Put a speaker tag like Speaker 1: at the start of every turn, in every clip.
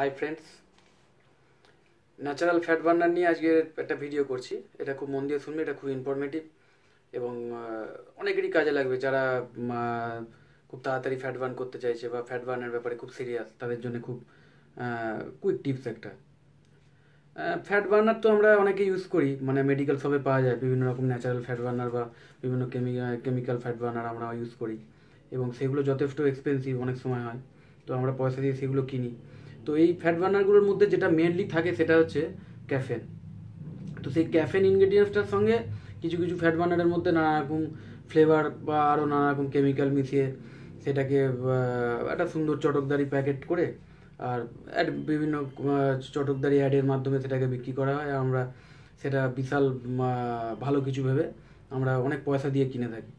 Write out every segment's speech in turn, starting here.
Speaker 1: high friends natural fat burner নিয়ে আজকে একটা ভিডিও করছি এটা খুব মন দিয়ে শুনবে এটা খুব ইনফরমেটিভ এবং অনেকেরই কাজে লাগবে যারা খুব তাড়াতাড়ি ফ্যাট বার্ন করতে চাইছে বা ফ্যাট বার্নার ব্যাপারে খুব সিরিয়াস তাদের জন্য খুব কুইক টিপস একটা ফ্যাট বার্নার তো আমরা অনেকে ইউজ করি মানে মেডিকেল শপে পাওয়া যায় বিভিন্ন রকম ন্যাচারাল ফ্যাট বার্নার বা বিভিন্ন কেমি কেমিক্যাল ফ্যাট বার্নার আমরা ইউজ করি এবং সেগুলো যথেষ্ট এক্সপেন্সিভ অনেক সময় হয় তো আমরা পয়সা দিয়ে সেগুলো কিনি তো এই ফ্যাট বার্নারগুলোর মধ্যে যেটা মেনলি থাকে সেটা হচ্ছে ক্যাফেন তো সেই ক্যাফেন ইনগ্রেডিয়েন্টসটার সঙ্গে কিছু কিছু ফ্যাট বার্নারের মধ্যে নানা রকম ফ্লেভার বা আরও নানা রকম কেমিক্যাল মিশিয়ে সেটাকে একটা সুন্দর চটকদারি প্যাকেট করে আর অ্যাড বিভিন্ন চটকদারি অ্যাডের মাধ্যমে সেটাকে বিক্রি করা হয় আর আমরা সেটা বিশাল ভালো কিছু ভেবে আমরা অনেক পয়সা দিয়ে কিনে থাকি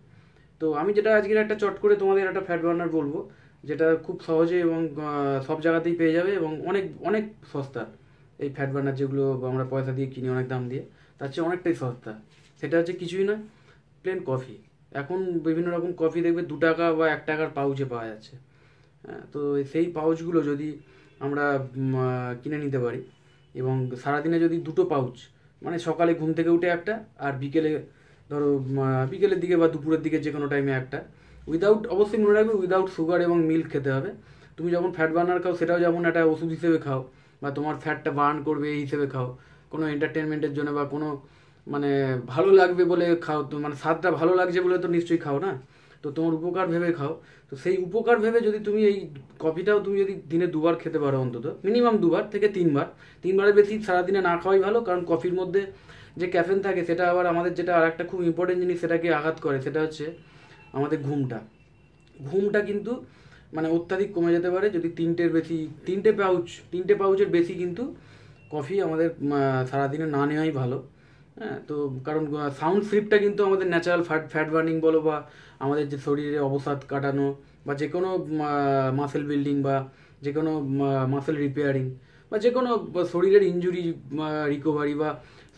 Speaker 1: তো আমি যেটা আজকের একটা চট করে তোমাদের একটা ফ্যাট বার্নার বলবো যেটা খুব সহজে এবং সব জায়গাতেই পেয়ে যাবে এবং অনেক অনেক সস্তা এই ফ্যাট বার্নার যেগুলো আমরা পয়সা দিয়ে কিনি অনেক দাম দিয়ে তার চেয়ে অনেকটাই সস্তা সেটা হচ্ছে কিছুই না প্লেন কফি এখন বিভিন্ন রকম কফি দেখবে দু টাকা বা এক টাকার পাউচে পাওয়া যাচ্ছে হ্যাঁ, তো সেই পাউচগুলো যদি আমরা কিনে নিতে পারি এবং সারাদিনে যদি দুটো পাউচ মানে সকালে ঘুম থেকে উঠে একটা আর বিকেলে ধরো বিকেলের দিকে বা দুপুরের দিকে যে কোনো টাইমে একটা উইদাউট অবশ্যই মনে রাখবে উইদাউট সুগার এবং মিল্ক খেতে হবে তুমি যখন ফ্যাট বার্নার খাও সেটাও যেমন একটা ওষুধ হিসেবে খাও বা তোমার ফ্যাটটা বার্ন করবে এই হিসেবে খাও কোনো এন্টারটেনমেন্টের জন্য বা কোনো মানে ভালো লাগবে বলে খাও তো মানে স্বাদটা ভালো লাগছে বলে তো নিশ্চয়ই খাও না তো তোমার উপকার ভেবে খাও তো সেই উপকার ভেবে যদি তুমি এই কফিটাও তুমি যদি দিনে দুবার খেতে পারো অন্তত মিনিমাম দুবার থেকে তিনবার তিনবারের বেশি সারাদিনে না খাওয়াই ভালো কারণ কফির মধ্যে যে ক্যাফেন থাকে সেটা আবার আমাদের যেটা আর একটা খুব ইম্পর্টেন্ট জিনিস সেটাকে আঘাত করে সেটা হচ্ছে আমাদের ঘুমটা ঘুমটা কিন্তু মানে অত্যাধিক কমে যেতে পারে যদি তিনটের বেশি তিনটে পাউচ তিনটে পাউচের বেশি কিন্তু কফি আমাদের সারাদিনে না নেওয়াই ভালো হ্যাঁ তো কারণ সাউন্ড স্লিপটা কিন্তু আমাদের ন্যাচারাল ফ্যাট ফ্যাট বার্নিং বলো বা আমাদের যে শরীরে অবসাদ কাটানো বা যে কোনো মাসেল বিল্ডিং বা যে কোনো মাসেল রিপেয়ারিং বা যে কোনো শরীরের ইঞ্জুরি রিকভারি বা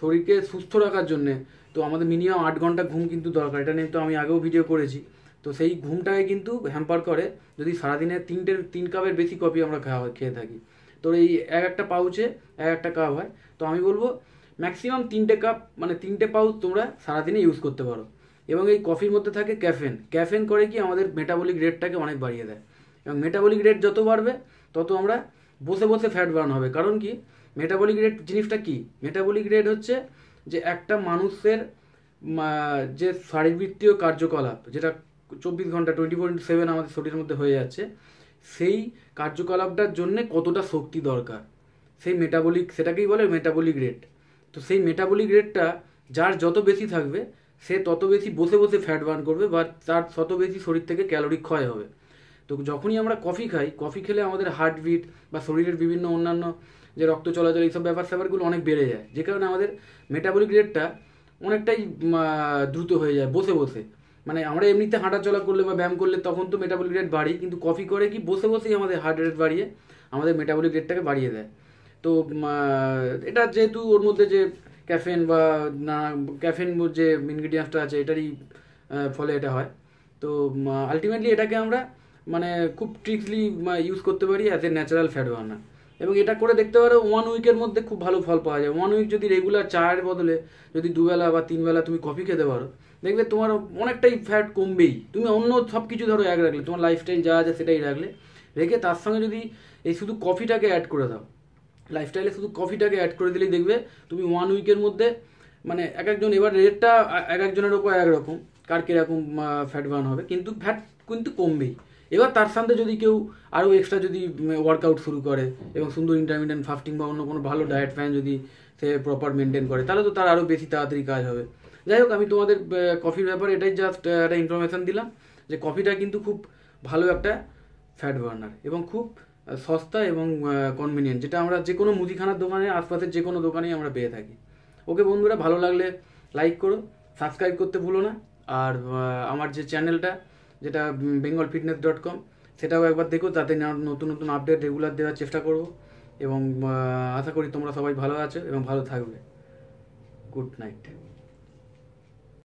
Speaker 1: শরীরকে সুস্থ রাখার জন্যে তো আমাদের মিনিমাম আট ঘন্টা ঘুম কিন্তু দরকার এটা নিয়ে তো আমি আগেও ভিডিও করেছি তো সেই ঘুমটাকে কিন্তু হ্যাম্পার করে যদি সারাদিনে তিনটের তিন কাপের বেশি কপি আমরা খাওয়া খেয়ে থাকি তো এই এক একটা পাউচে এক একটা কাপ হয় তো আমি বলবো ম্যাক্সিমাম তিনটে কাপ মানে তিনটে পাউচ তোমরা সারাদিনে ইউজ করতে পারো এবং এই কফির মধ্যে থাকে ক্যাফেন ক্যাফেন করে কি আমাদের মেটাবলিক রেটটাকে অনেক বাড়িয়ে দেয় এবং মেটাবলিক রেট যত বাড়বে তত আমরা বসে বসে ফ্যাট বার্ন হবে কারণ কি মেটাবলিক রেট জিনিসটা কি মেটাবলিক রেট হচ্ছে যে একটা মানুষের যে শারীরবৃত্তীয় কার্যকলাপ যেটা চব্বিশ ঘন্টা টোয়েন্টি ফোর ইন্টু সেভেন আমাদের শরীরের মধ্যে হয়ে যাচ্ছে সেই কার্যকলাপটার জন্য কতটা শক্তি দরকার সেই মেটাবলিক সেটাকেই বলে মেটাবলিক রেট তো সেই মেটাবলিক রেটটা যার যত বেশি থাকবে সে তত বেশি বসে বসে ফ্যাট বার্ন করবে বা তার তত বেশি শরীর থেকে ক্যালোরি ক্ষয় হবে তো যখনই আমরা কফি খাই কফি খেলে আমাদের হার্টবিট বা শরীরের বিভিন্ন অন্যান্য যে রক্ত চলাচল এইসব ব্যাপার স্যাপারগুলো অনেক বেড়ে যায় যে কারণে আমাদের মেটাবলিক রেটটা অনেকটাই দ্রুত হয়ে যায় বসে বসে মানে আমরা এমনিতে হাঁটা চলা করলে বা ব্যায়াম করলে তখন তো মেটাবলিক রেট বাড়ি কিন্তু কফি করে কি বসে বসেই আমাদের হার্ট রেট বাড়িয়ে আমাদের মেটাবলিক রেটটাকে বাড়িয়ে দেয় তো এটা যেহেতু ওর মধ্যে যে ক্যাফেন বা না ক্যাফেন যে ইনগ্রিডিয়েন্টসটা আছে এটারই ফলে এটা হয় তো আলটিমেটলি এটাকে আমরা মানে খুব ট্রিক্সলি ইউজ করতে পারি as a natural fat burner এবং এটা করে দেখতে পারো ওয়ান উইকের মধ্যে খুব ভালো ফল পাওয়া যায় ওয়ান উইক যদি রেগুলার চায়ের বদলে যদি দুবেলা বা তিনবেলা তুমি কফি খেতে পারো দেখবে তোমার অনেকটাই ফ্যাট কমবেই তুমি অন্য সব কিছু ধরো এক রাখলে তোমার লাইফস্টাইল যা আছে সেটাই রাখলে রেখে তার সঙ্গে যদি এই শুধু কফিটাকে অ্যাড করে দাও লাইফস্টাইলে শুধু কফিটাকে অ্যাড করে দিলেই দেখবে তুমি ওয়ান উইকের মধ্যে মানে এক একজন এবার রেটটা এক একজনের ওপর একরকম কার কীরকম ফ্যাট বার্ন হবে কিন্তু ফ্যাট কিন্তু কমবেই এবার তার সামনে যদি কেউ আরও এক্সট্রা যদি ওয়ার্কআউট শুরু করে এবং সুন্দর ইন্টারমিডিয়েন্ট ফাস্টিং বা অন্য কোনো ভালো ডায়েট প্ল্যান যদি সে প্রপার মেনটেন করে তাহলে তো তার আরও বেশি তাড়াতাড়ি কাজ হবে যাই হোক আমি তোমাদের কফির ব্যাপারে এটাই জাস্ট একটা ইনফরমেশান দিলাম যে কফিটা কিন্তু খুব ভালো একটা ফ্যাট বার্নার এবং খুব সস্তা এবং কনভিনিয়েন্ট যেটা আমরা যে কোনো মুদিখানার দোকানে আশপাশের যে কোনো দোকানেই আমরা পেয়ে থাকি ওকে বন্ধুরা ভালো লাগলে লাইক করো সাবস্ক্রাইব করতে ভুলো না আর আমার যে চ্যানেলটা যেটা বেঙ্গল ফিটনেস ডট কম সেটাও একবার দেখো তাতে নতুন নতুন আপডেট রেগুলার দেওয়ার চেষ্টা করব এবং আশা করি তোমরা সবাই ভালো আছো এবং ভালো থাকবে গুড নাইট